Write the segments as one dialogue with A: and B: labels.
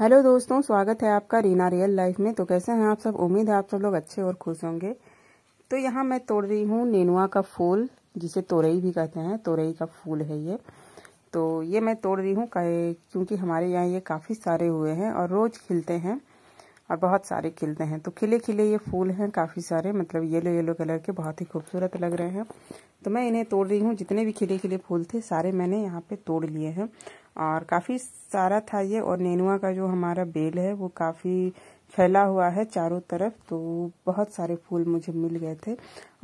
A: hello दोस्तों स्वागत है आपका रीना रियल लाइफ में तो कैसे हैं आप सब उम्मीद है आप सब लोग अच्छे और खुश होंगे तो यहाँ मैं तोड़ रही हूँ नेनुआ का फूल जिसे तोरई भी कहते हैं तोरई का फूल है ये तो ये मैं तोड़ रही हूँ क्योंकि हमारे यहाँ ये काफ़ी सारे हुए हैं और रोज़ खिलते हैं और बहुत सारे खिलते हैं तो खिले खिले ये फूल हैं काफ़ी सारे मतलब येलो येलो कलर के बहुत ही खूबसूरत लग रहे हैं तो मैं इन्हें तोड़ रही हूँ जितने भी खिले खिले फूल थे सारे मैंने यहाँ पे तोड़ लिए हैं और काफ़ी सारा था ये और नेनुआ का जो हमारा बेल है वो काफ़ी फैला हुआ है चारों तरफ तो बहुत सारे फूल मुझे मिल गए थे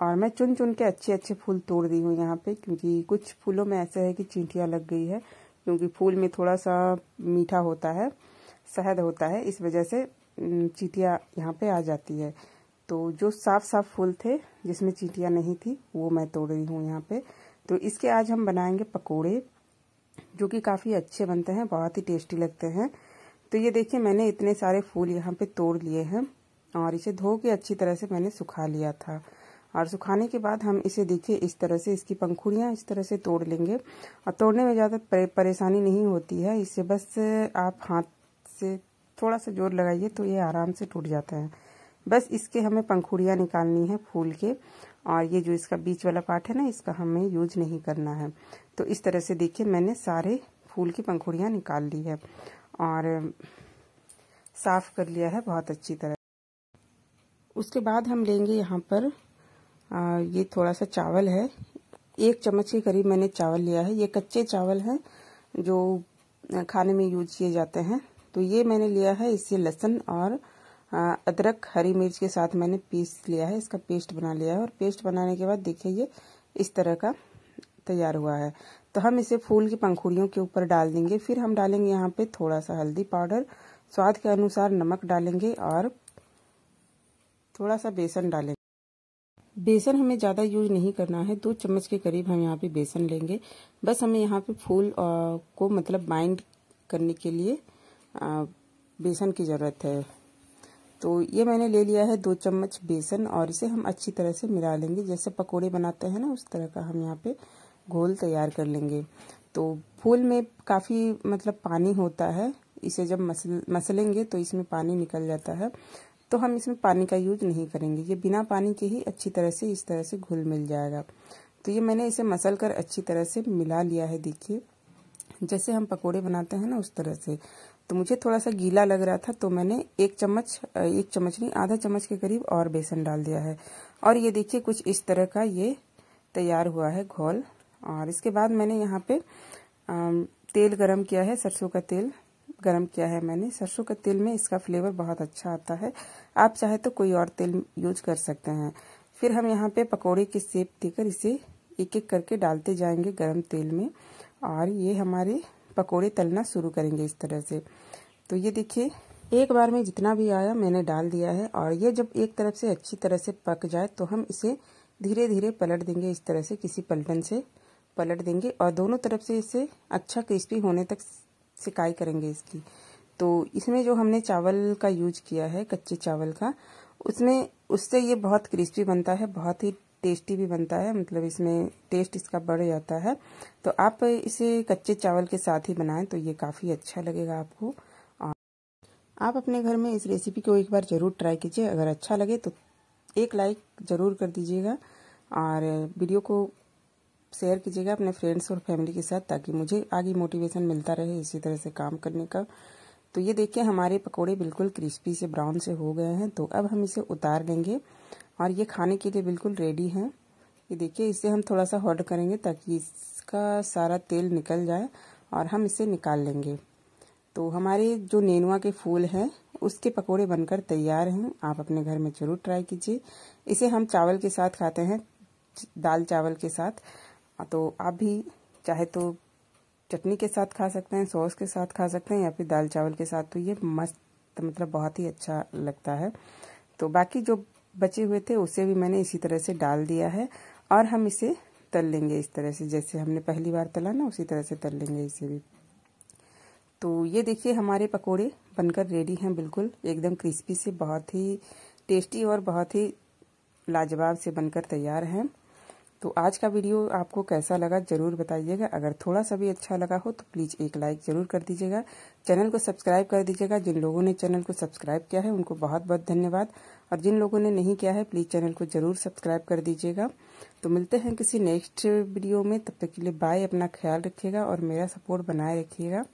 A: और मैं चुन चुन के अच्छे अच्छे फूल तोड़ दी हूँ यहाँ पे क्योंकि कुछ फूलों में ऐसा है कि चींटियाँ लग गई है क्योंकि फूल में थोड़ा सा मीठा होता है शहद होता है इस वजह से चीटिया यहाँ पे आ जाती है तो जो साफ साफ फूल थे जिसमें चीटियाँ नहीं थी वो मैं तोड़ रही हूँ यहाँ पे तो इसके आज हम बनाएंगे पकोड़े जो कि काफ़ी अच्छे बनते हैं बहुत ही टेस्टी लगते हैं तो ये देखिए मैंने इतने सारे फूल यहाँ पे तोड़ लिए हैं और इसे धो के अच्छी तरह से मैंने सुखा लिया था और सुखाने के बाद हम इसे देखिए इस तरह से इसकी पंखुड़ियाँ इस तरह से तोड़ लेंगे और तोड़ने में ज़्यादा परेशानी नहीं होती है इससे बस आप हाथ से थोड़ा सा जोर लगाइए तो ये आराम से टूट जाता है बस इसके हमें पंखुड़ियाँ निकालनी है फूल के और ये जो इसका बीच वाला पार्ट है ना इसका हमें यूज नहीं करना है तो इस तरह से देखिए मैंने सारे फूल की पंखुड़ियाँ निकाल ली है और साफ कर लिया है बहुत अच्छी तरह उसके बाद हम लेंगे यहाँ पर आ, ये थोड़ा सा चावल है एक चम्मच के करीब मैंने चावल लिया है ये कच्चे चावल हैं जो खाने में यूज किए जाते हैं तो ये मैंने लिया है इसे लहसुन और अदरक हरी मिर्च के साथ मैंने पीस लिया है इसका पेस्ट बना लिया है और पेस्ट बनाने के बाद देखिए ये इस तरह का तैयार हुआ है तो हम इसे फूल की पंखुड़ियों के ऊपर डाल देंगे फिर हम डालेंगे यहाँ पे थोड़ा सा हल्दी पाउडर स्वाद के अनुसार नमक डालेंगे और थोड़ा सा बेसन डालेंगे बेसन हमें ज़्यादा यूज नहीं करना है दो चम्मच के करीब हम यहाँ पे बेसन लेंगे बस हमें यहाँ पे फूल को मतलब बाइंड करने के लिए बेसन की ज़रूरत है तो ये मैंने ले लिया है दो चम्मच बेसन और इसे हम अच्छी तरह से मिला लेंगे जैसे पकोड़े बनाते हैं ना उस तरह का हम यहाँ पे घोल तैयार कर लेंगे तो फूल में काफ़ी मतलब पानी होता है इसे जब मसल मसलेंगे तो इसमें पानी निकल जाता है तो हम इसमें पानी का यूज नहीं करेंगे ये बिना पानी के ही अच्छी तरह से इस तरह से घुल मिल जाएगा तो ये मैंने इसे मसल कर अच्छी तरह से मिला लिया है देखिए जैसे हम पकोड़े बनाते हैं ना उस तरह से तो मुझे थोड़ा सा गीला लग रहा था तो मैंने एक चम्मच एक चम्मच नहीं आधा चम्मच के करीब और बेसन डाल दिया है और ये देखिए कुछ इस तरह का ये तैयार हुआ है घोल और इसके बाद मैंने यहाँ पे तेल गरम किया है सरसों का तेल गरम किया है मैंने सरसों का तेल में इसका फ्लेवर बहुत अच्छा आता है आप चाहे तो कोई और तेल यूज कर सकते हैं फिर हम यहाँ पे पकोड़े की सेप देकर इसे एक एक करके डालते जाएंगे गरम तेल में और ये हमारे पकोड़े तलना शुरू करेंगे इस तरह से तो ये देखिए एक बार में जितना भी आया मैंने डाल दिया है और ये जब एक तरफ से अच्छी तरह से पक जाए तो हम इसे धीरे धीरे पलट देंगे इस तरह से किसी पलटन से पलट देंगे और दोनों तरफ से इसे अच्छा क्रिस्पी होने तक सिकाई करेंगे इसकी तो इसमें जो हमने चावल का यूज किया है कच्चे चावल का उसमें उससे ये बहुत क्रिस्पी बनता है बहुत ही टेस्टी भी बनता है मतलब इसमें टेस्ट इसका बढ़ जाता है तो आप इसे कच्चे चावल के साथ ही बनाएं तो ये काफ़ी अच्छा लगेगा आपको आप अपने घर में इस रेसिपी को एक बार ज़रूर ट्राई कीजिए अगर अच्छा लगे तो एक लाइक ज़रूर कर दीजिएगा और वीडियो को शेयर कीजिएगा अपने फ्रेंड्स और फैमिली के साथ ताकि मुझे आगे मोटिवेशन मिलता रहे इसी तरह से काम करने का तो ये देखिए हमारे पकोड़े बिल्कुल क्रिस्पी से ब्राउन से हो गए हैं तो अब हम इसे उतार लेंगे और ये खाने के लिए बिल्कुल रेडी है ये देखिए इसे हम थोड़ा सा हॉट करेंगे ताकि इसका सारा तेल निकल जाए और हम इसे निकाल लेंगे तो हमारे जो नेनुआ के फूल हैं उसके पकोड़े बनकर तैयार हैं आप अपने घर में ज़रूर ट्राई कीजिए इसे हम चावल के साथ खाते हैं दाल चावल के साथ तो आप भी चाहे तो चटनी के साथ खा सकते हैं सॉस के साथ खा सकते हैं या फिर दाल चावल के साथ तो ये मस्त मतलब बहुत ही अच्छा लगता है तो बाकी जो बचे हुए थे उसे भी मैंने इसी तरह से डाल दिया है और हम इसे तल लेंगे इस तरह से जैसे हमने पहली बार तला ना उसी तरह से तल लेंगे इसे भी तो ये देखिए हमारे पकोड़े बनकर रेडी हैं बिल्कुल एकदम क्रिस्पी से बहुत ही टेस्टी और बहुत ही लाजवाब से बनकर तैयार हैं तो आज का वीडियो आपको कैसा लगा ज़रूर बताइएगा अगर थोड़ा सा भी अच्छा लगा हो तो प्लीज़ एक लाइक ज़रूर कर दीजिएगा चैनल को सब्सक्राइब कर दीजिएगा जिन लोगों ने चैनल को सब्सक्राइब किया है उनको बहुत बहुत धन्यवाद और जिन लोगों ने नहीं किया है प्लीज़ चैनल को ज़रूर सब्सक्राइब कर दीजिएगा तो मिलते हैं किसी नेक्स्ट वीडियो में तब तक के लिए बाय अपना ख्याल रखिएगा और मेरा सपोर्ट बनाए रखिएगा